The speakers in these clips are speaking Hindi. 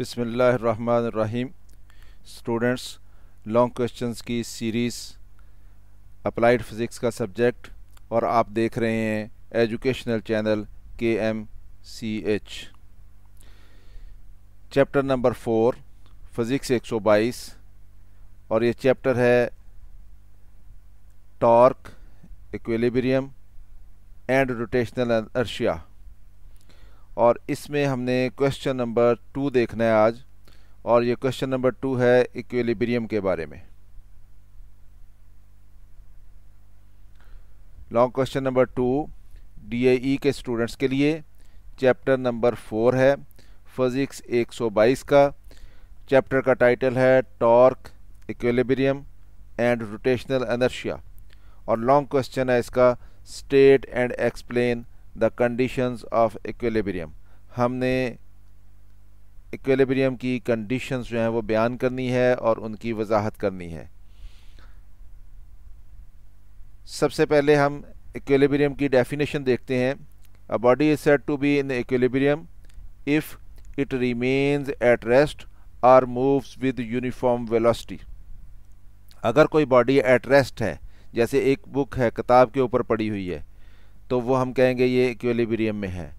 बिसमीम स्टूडेंट्स लॉन्ग क्वेश्चंस की सीरीज़ अप्लाइड फ़िज़िक्स का सब्जेक्ट और आप देख रहे हैं एजुकेशनल चैनल के M C H chapter number four physics 122 और ये चैप्टर है टॉर्क इक्विलिब्रियम एंड रोटेशनल अर्शिया और इसमें हमने क्वेश्चन नंबर टू देखना है आज और ये क्वेश्चन नंबर टू है इक्वेलिब्रियम के बारे में long question number two D के स्टूडेंट्स के लिए चैप्टर नंबर फोर है फिज़िक्स 122 का चैप्टर का टाइटल है torque equilibrium and rotational inertia और लॉन्ग क्वेश्चन है इसका state and explain the conditions of equilibrium हमने इक्विलिब्रियम की कंडीशंस जो हैं वो बयान करनी है और उनकी वजाहत करनी है सबसे पहले हम इक्विलिब्रियम की डेफिनेशन देखते हैं a body is said to be in equilibrium if it remains at rest or moves with uniform velocity अगर कोई बॉडी एट रेस्ट है जैसे एक बुक है किताब के ऊपर पड़ी हुई है तो वो हम कहेंगे ये इक्विलिब्रियम में है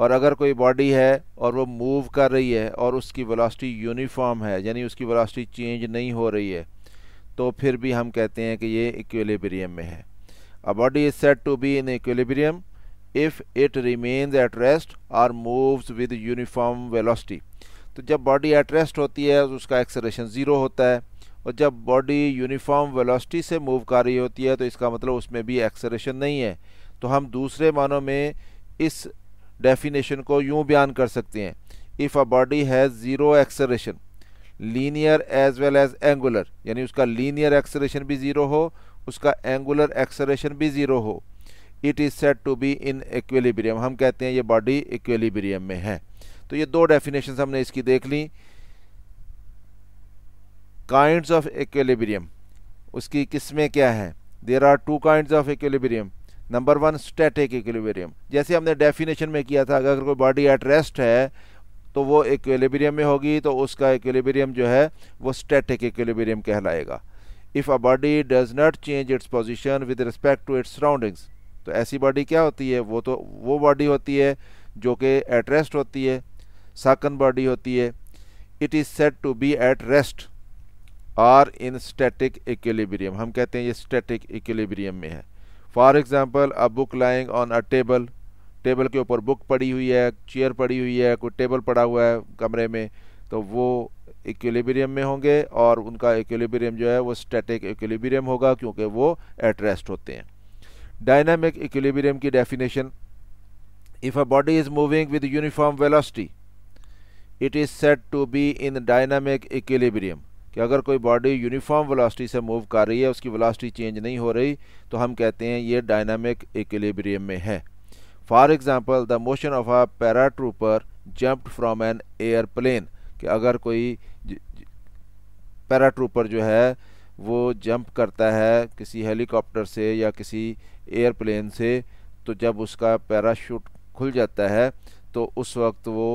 और अगर कोई बॉडी है और वो मूव कर रही है और उसकी वेलोसिटी यूनिफॉर्म है यानी उसकी वेलोसिटी चेंज नहीं हो रही है तो फिर भी हम कहते हैं कि ये इक्विलिब्रियम में है a body is said to be in equilibrium if it remains at rest और मूव्स विद यूनिफॉर्म वेलोसिटी तो जब बॉडी एट रेस्ट होती है उसका एक्सरेशन ज़ीरो होता है और जब बॉडी यूनिफॉर्म वेलोसिटी से मूव कर रही होती है तो इसका मतलब उसमें भी एक्सरेशन नहीं है तो हम दूसरे मानों में इस डेफिनेशन को यूं बयान कर सकते हैं if a body has zero acceleration linear as well as angular यानी उसका लीनियर एक्सलेशन भी ज़ीरो हो उसका एंगुलर एक्सलेशन भी ज़ीरो हो it is said to be in equilibrium हम कहते हैं ये बॉडी इक्विलिब्रियम में है तो ये दो डेफिनेशन हमने इसकी देख ली काइंड्स ऑफ इक्विलिब्रियम उसकी किस्में क्या हैं there are two kind of equilibrium number one static equilibrium जैसे हमने डेफिनेशन में किया था अगर कोई बॉडी एट रेस्ट है तो वो इक्विलिब्रियम में होगी तो उसका इक्विलिब्रियम जो है वो स्टैटिक इक्विलिब्रियम कहलाएगा if a body does not change its position with respect to its surroundings तो ऐसी बॉडी क्या होती है वो तो वो बॉडी होती है जो कि एट रेस्ट होती है साकन बॉडी होती है it is said to be at rest or in static equilibrium हम कहते हैं ये स्टैटिक इक्विलिब्रियम में है for example a book lying on a table table के ऊपर बुक पड़ी हुई है चेयर पड़ी हुई है कोई टेबल पड़ा हुआ है कमरे में तो वो इक्विलिब्रियम में होंगे और उनका इक्विलिब्रियम जो है वो स्टैटिक इक्विलिब्रियम होगा क्योंकि वो एटरेस्ट होते हैं डायनामिक इक्विलिब्रियम की definition if a body is moving with uniform velocity it is said to be in dynamic equilibrium कि अगर कोई बॉडी यूनिफॉर्म वेलोसिटी से मूव कर रही है उसकी वेलोसिटी चेंज नहीं हो रही तो हम कहते हैं ये डायनामिक इक्विलिब्रियम में है for example the motion of a paratrooper jump from an airplane कि अगर कोई पैरा ट्रूपर जो है वो जंप करता है किसी हेलीकॉप्टर से या किसी एयरप्लेन से तो जब उसका पैराशूट खुल जाता है तो उस वक्त वो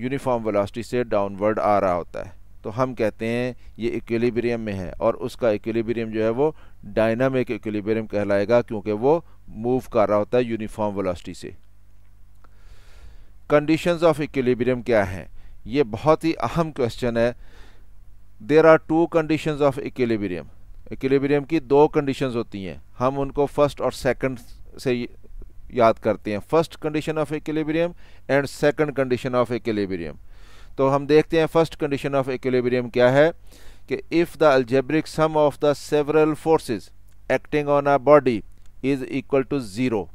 यूनिफॉर्म वेलोसिटी से डाउनवर्ड आ रहा होता है तो हम कहते हैं ये इक्विलिब्रियम में है और उसका इक्विलिब्रियम जो है वो डायनामिक इक्विलिब्रियम कहलाएगा क्योंकि वो मूव कर रहा होता है यूनिफॉर्म वेलोसिटी से कंडीशंस ऑफ इक्विलिब्रियम क्या हैं ये बहुत ही अहम क्वेश्चन है there are two conditions of equilibrium equilibrium की दो कंडीशंस होती हैं हम उनको फर्स्ट और सेकंड से याद करते हैं first condition of equilibrium and second condition of equilibrium तो हम देखते हैं फर्स्ट कंडीशन ऑफ इक्विलिब्रियम क्या है कि if the algebraic sum of the several forces acting on a body is equal to zero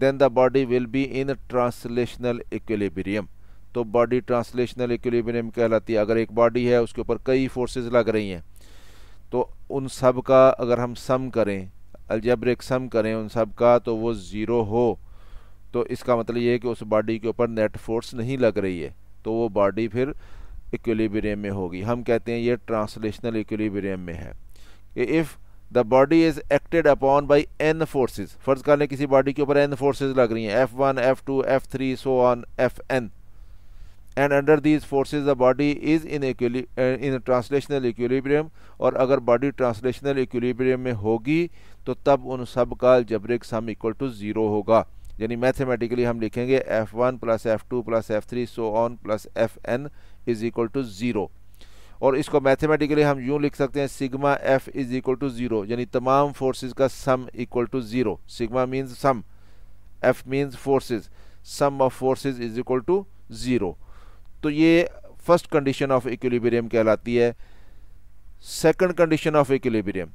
then the body will be in translational equilibrium तो बॉडी ट्रांसलेशनल इक्विलिब्रियम कहलाती है अगर एक बॉडी है उसके ऊपर कई फोर्सेज लग रही हैं तो उन सब का अगर हम सम करें अल्जेब्रिक सम करें उन सब का तो वो ज़ीरो हो तो इसका मतलब ये है कि उस बॉडी के ऊपर नेट फोर्स नहीं लग रही है तो वो बॉडी फिर इक्विलिब्रियम में होगी हम कहते हैं ये ट्रांसलेशनल इक्विलिब्रियम में है if the body is acted upon by n forces फर्ज कर लें किसी बॉडी के ऊपर एन फोर्सेज लग रही हैं F one F two F three so on F n and under these forces the body is in in translational equilibrium और अगर बॉडी ट्रांसलेशनल इक्विलिब्रियम में होगी तो तब उन सब का algebraic sum equal to zero होगा यानी मैथमेटिकली हम लिखेंगे F one plus F two plus F three so on plus F n is equal to zero और इसको मैथमेटिकली हम यूँ लिख सकते हैं sigma F is equal to zero यानी तमाम फोर्सेज का sum equal to zero sigma means sum F means forces sum of forces is equal to zero तो ये फर्स्ट कंडीशन ऑफ इक्विलिब्रियम कहलाती है सेकंड कंडीशन ऑफ इक्विलिब्रियम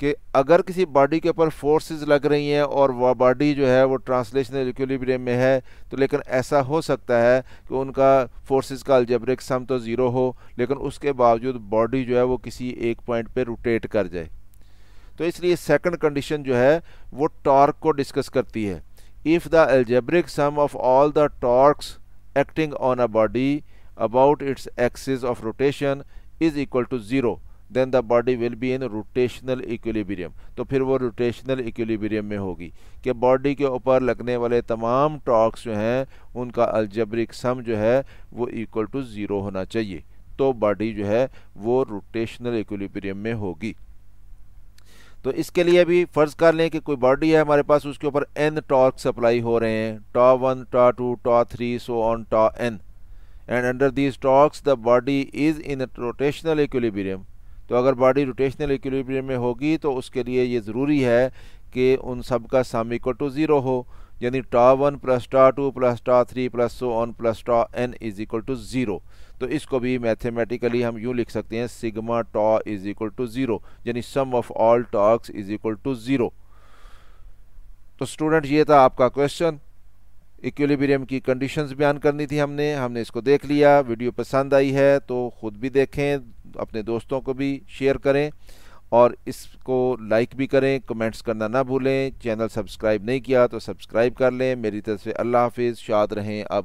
कि अगर किसी बॉडी के ऊपर फोर्सेस लग रही हैं और वह बॉडी जो है वो ट्रांसलेशनल इक्विलिब्रियम में है तो लेकिन ऐसा हो सकता है कि उनका फोर्सेस का अल्जेब्रिक सम तो ज़ीरो हो लेकिन उसके बावजूद बॉडी जो है वो किसी एक पॉइंट पे रोटेट कर जाए तो इसलिए सेकंड कंडीशन जो है वो टॉर्क को डिस्कस करती है if the algebraic sum of all the torques acting on a body about its axis of rotation is equal to zero then the body will be in rotational equilibrium तो फिर वो रोटेशनल इक्विलिब्रियम में होगी कि बॉडी के ऊपर लगने वाले तमाम टॉक्स जो हैं उनका अल्जब्रिक सम जो है वो इक्वल टू ज़ीरो होना चाहिए तो बॉडी जो है वो रोटेशनल इक्विलिब्रियम में होगी तो इसके लिए भी फ़र्ज़ कर लें कि कोई बॉडी है हमारे पास उसके ऊपर एन टॉर्क सप्लाई हो रहे हैं tau one tau two tau three so on tau n and under these torques the body is in rotational equilibrium तो अगर बॉडी रोटेशनल इक्विलिब्रियम में होगी तो उसके लिए ये ज़रूरी है कि उन सब का सम इक्वल टू ज़ीरो हो यानी tau one plus tau two plus tau three plus so on plus tau n is equal to zero तो इसको भी मैथमेटिकली हम यूँ लिख सकते हैं sigma tau is equal to zero यानी sum of all torques is equal to zero तो स्टूडेंट ये था आपका क्वेश्चन इक्विलिब्रियम की कंडीशंस बयान करनी थी हमने हमने इसको देख लिया वीडियो पसंद आई है तो ख़ुद भी देखें अपने दोस्तों को भी शेयर करें और इसको लाइक भी करें कमेंट्स करना ना भूलें चैनल सब्सक्राइब नहीं किया तो सब्सक्राइब कर लें मेरी तरफ से अल्लाह हाफिज़ शाद रहें आप